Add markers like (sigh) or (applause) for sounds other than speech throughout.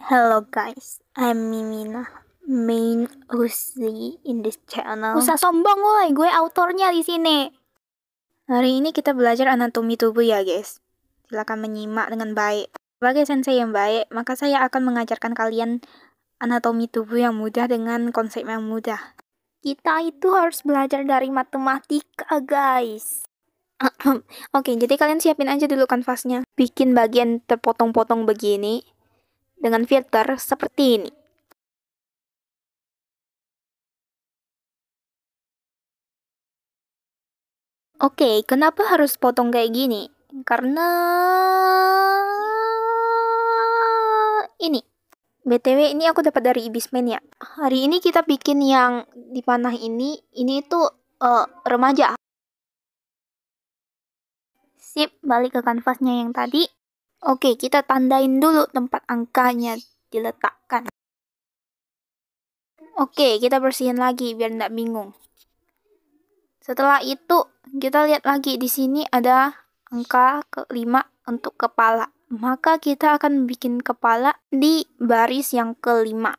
Hello guys, I'm Mimina, main Uzi in this channel. Usah sombong woi, gue autornya di sini. Hari ini kita belajar anatomi tubuh ya guys. Silakan menyimak dengan baik. Sebagai sensei yang baik, maka saya akan mengajarkan kalian anatomi tubuh yang mudah dengan konsep yang mudah. Kita itu harus belajar dari matematika guys. (clears throat) Oke, jadi kalian siapin aja dulu kanvasnya. Bikin bagian terpotong-potong begini dengan filter seperti ini. Oke, kenapa harus potong kayak gini? Karena ini. BTW ini aku dapat dari Ibismen ya. Hari ini kita bikin yang di panah ini, ini itu uh, eh, remaja. Sip, balik ke kanvasnya yang tadi. Oke, kita tandain dulu tempat angkanya diletakkan. Oke, kita bersihin lagi biar tidak bingung. Setelah itu, kita lihat lagi di sini ada angka kelima untuk kepala. Maka kita akan bikin kepala di baris yang kelima.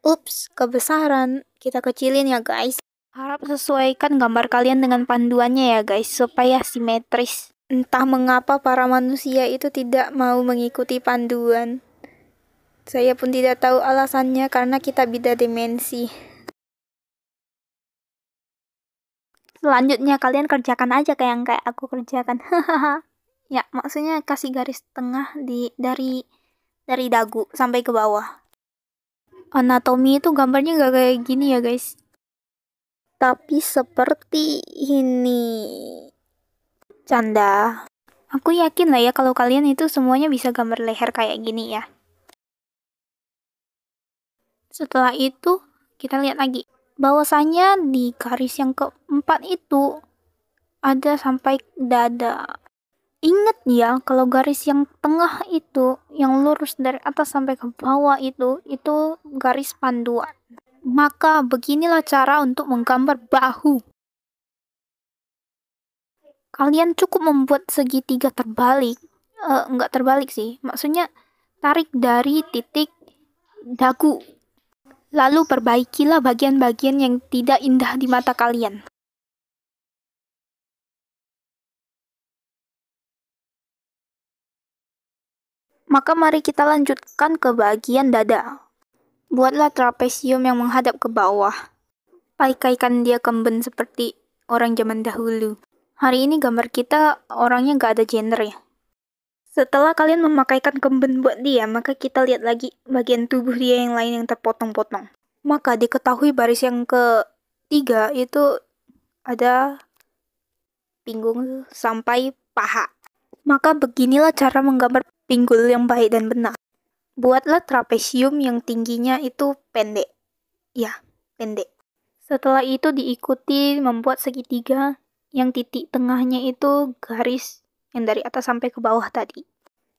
Ups, kebesaran. Kita kecilin ya guys. Harap sesuaikan gambar kalian dengan panduannya ya guys, supaya simetris. Entah mengapa para manusia itu tidak mau mengikuti panduan. Saya pun tidak tahu alasannya karena kita beda dimensi. Selanjutnya kalian kerjakan aja kayak yang kayak aku kerjakan. (laughs) ya, maksudnya kasih garis tengah di dari dari dagu sampai ke bawah. Anatomi itu gambarnya gak kayak gini ya, guys. Tapi seperti ini. Canda. Aku yakin lah ya kalau kalian itu semuanya bisa gambar leher kayak gini ya. Setelah itu, kita lihat lagi. Bahwasannya di garis yang keempat itu ada sampai dada. Ingat ya, kalau garis yang tengah itu, yang lurus dari atas sampai ke bawah itu, itu garis panduan. Maka beginilah cara untuk menggambar bahu kalian cukup membuat segitiga terbalik, uh, nggak terbalik sih, maksudnya tarik dari titik dagu, lalu perbaikilah bagian-bagian yang tidak indah di mata kalian. Maka mari kita lanjutkan ke bagian dada. Buatlah trapesium yang menghadap ke bawah. Pakaikan dia kemben seperti orang zaman dahulu. Hari ini gambar kita orangnya nggak ada gender ya. Setelah kalian memakaikan kemben buat dia, maka kita lihat lagi bagian tubuh dia yang lain yang terpotong-potong. Maka diketahui baris yang ketiga itu ada pinggung sampai paha. Maka beginilah cara menggambar pinggul yang baik dan benar. Buatlah trapesium yang tingginya itu pendek. Ya, pendek. Setelah itu diikuti membuat segitiga yang titik tengahnya itu garis yang dari atas sampai ke bawah tadi.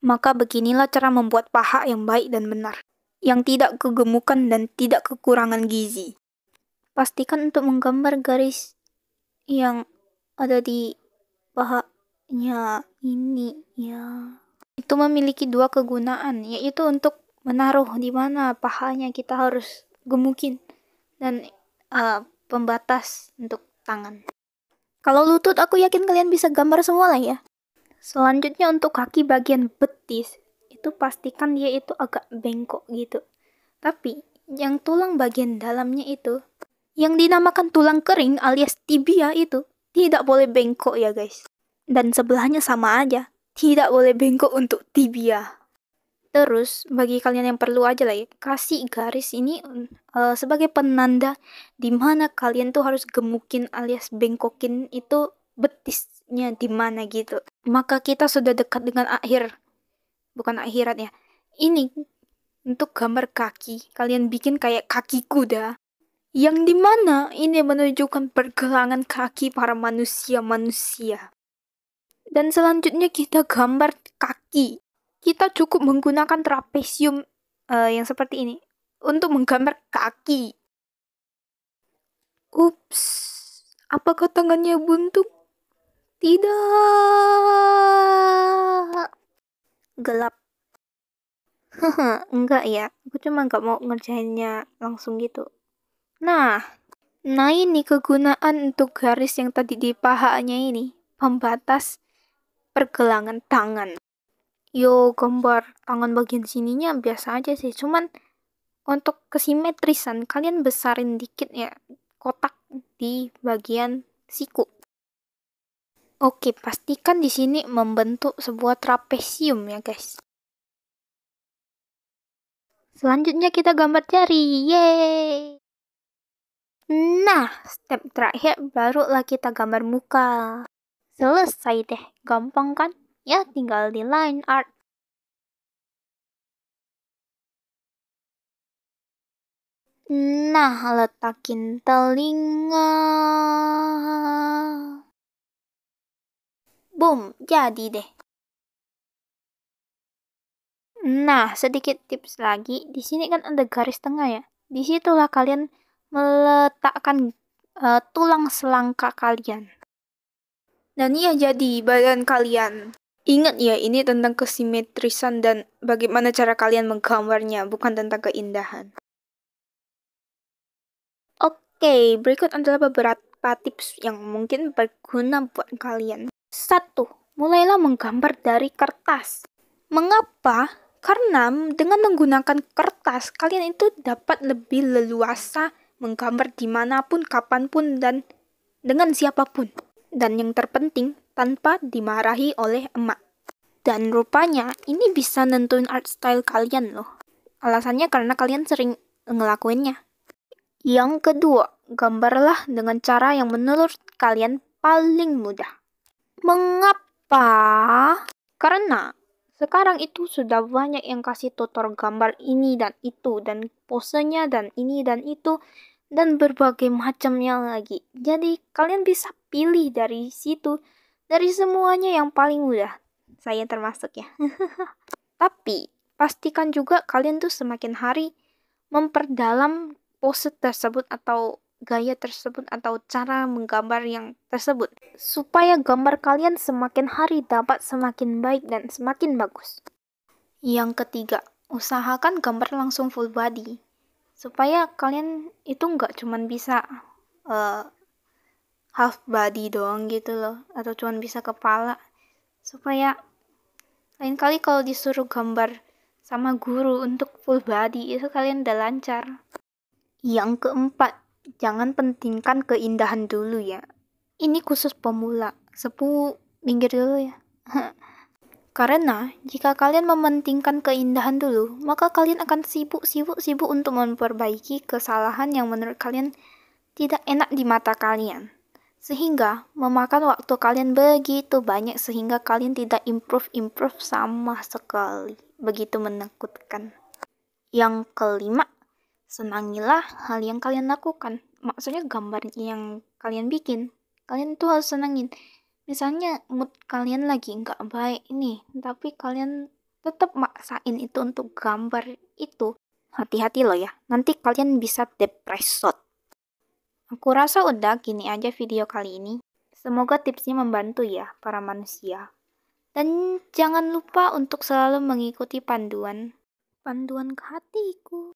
Maka beginilah cara membuat paha yang baik dan benar, yang tidak kegemukan dan tidak kekurangan gizi. Pastikan untuk menggambar garis yang ada di pahanya ini ya. Itu memiliki dua kegunaan, yaitu untuk menaruh di mana pahanya kita harus gemukin dan uh, pembatas untuk tangan. Kalau lutut aku yakin kalian bisa gambar semua lah ya. Selanjutnya untuk kaki bagian betis, itu pastikan dia itu agak bengkok gitu. Tapi yang tulang bagian dalamnya itu, yang dinamakan tulang kering alias tibia itu, tidak boleh bengkok ya guys. Dan sebelahnya sama aja, tidak boleh bengkok untuk tibia. Terus, bagi kalian yang perlu aja lah ya, kasih garis ini uh, sebagai penanda di mana kalian tuh harus gemukin alias bengkokin itu betisnya di mana gitu. Maka kita sudah dekat dengan akhir, bukan akhirat ya. Ini untuk gambar kaki, kalian bikin kayak kaki kuda. Yang dimana ini menunjukkan pergelangan kaki para manusia-manusia. Dan selanjutnya kita gambar kaki kita cukup menggunakan trapesium uh, yang seperti ini untuk menggambar kaki. Ups, apakah tangannya buntu? Tidak. Gelap. enggak ya, aku cuma nggak mau ngerjainnya langsung gitu. Nah, nah ini kegunaan untuk garis yang tadi di pahanya ini, pembatas pergelangan tangan yo gambar tangan bagian sininya biasa aja sih cuman untuk kesimetrisan kalian besarin dikit ya kotak di bagian siku Oke, pastikan di sini membentuk sebuah trapesium ya, guys. Selanjutnya kita gambar jari. Yeay! Nah, step terakhir barulah kita gambar muka. Selesai deh, gampang kan? ya tinggal di line art Nah, letakin telinga. Boom, jadi deh. Nah, sedikit tips lagi. Di sini kan ada garis tengah ya. Disitulah kalian meletakkan uh, tulang selangka kalian. Dan ya jadi badan kalian. Ingat ya, ini tentang kesimetrisan dan bagaimana cara kalian menggambarnya, bukan tentang keindahan. Oke, okay, berikut adalah beberapa tips yang mungkin berguna buat kalian. Satu, mulailah menggambar dari kertas. Mengapa? Karena dengan menggunakan kertas, kalian itu dapat lebih leluasa menggambar dimanapun, kapanpun, dan dengan siapapun dan yang terpenting tanpa dimarahi oleh emak. Dan rupanya ini bisa nentuin art style kalian loh. Alasannya karena kalian sering ngelakuinnya. Yang kedua, gambarlah dengan cara yang menurut kalian paling mudah. Mengapa? Karena sekarang itu sudah banyak yang kasih tutor gambar ini dan itu dan posenya dan ini dan itu dan berbagai macamnya lagi. Jadi kalian bisa pilih dari situ, dari semuanya yang paling mudah. Saya termasuk ya. (laughs) Tapi pastikan juga kalian tuh semakin hari memperdalam pose tersebut atau gaya tersebut atau cara menggambar yang tersebut supaya gambar kalian semakin hari dapat semakin baik dan semakin bagus. Yang ketiga, usahakan gambar langsung full body supaya kalian itu nggak cuman bisa uh, half body doang gitu loh atau cuman bisa kepala supaya lain kali kalau disuruh gambar sama guru untuk full body itu kalian udah lancar yang keempat jangan pentingkan keindahan dulu ya ini khusus pemula sepuh minggir dulu ya (laughs) Karena jika kalian mementingkan keindahan dulu, maka kalian akan sibuk-sibuk-sibuk untuk memperbaiki kesalahan yang menurut kalian tidak enak di mata kalian. Sehingga memakan waktu kalian begitu banyak sehingga kalian tidak improve-improve sama sekali. Begitu menakutkan. Yang kelima, senangilah hal yang kalian lakukan. Maksudnya gambar yang kalian bikin. Kalian tuh harus senangin misalnya mood kalian lagi nggak baik ini, tapi kalian tetap maksain itu untuk gambar itu hati-hati loh ya nanti kalian bisa depresot aku rasa udah gini aja video kali ini semoga tipsnya membantu ya para manusia dan jangan lupa untuk selalu mengikuti panduan panduan ke hatiku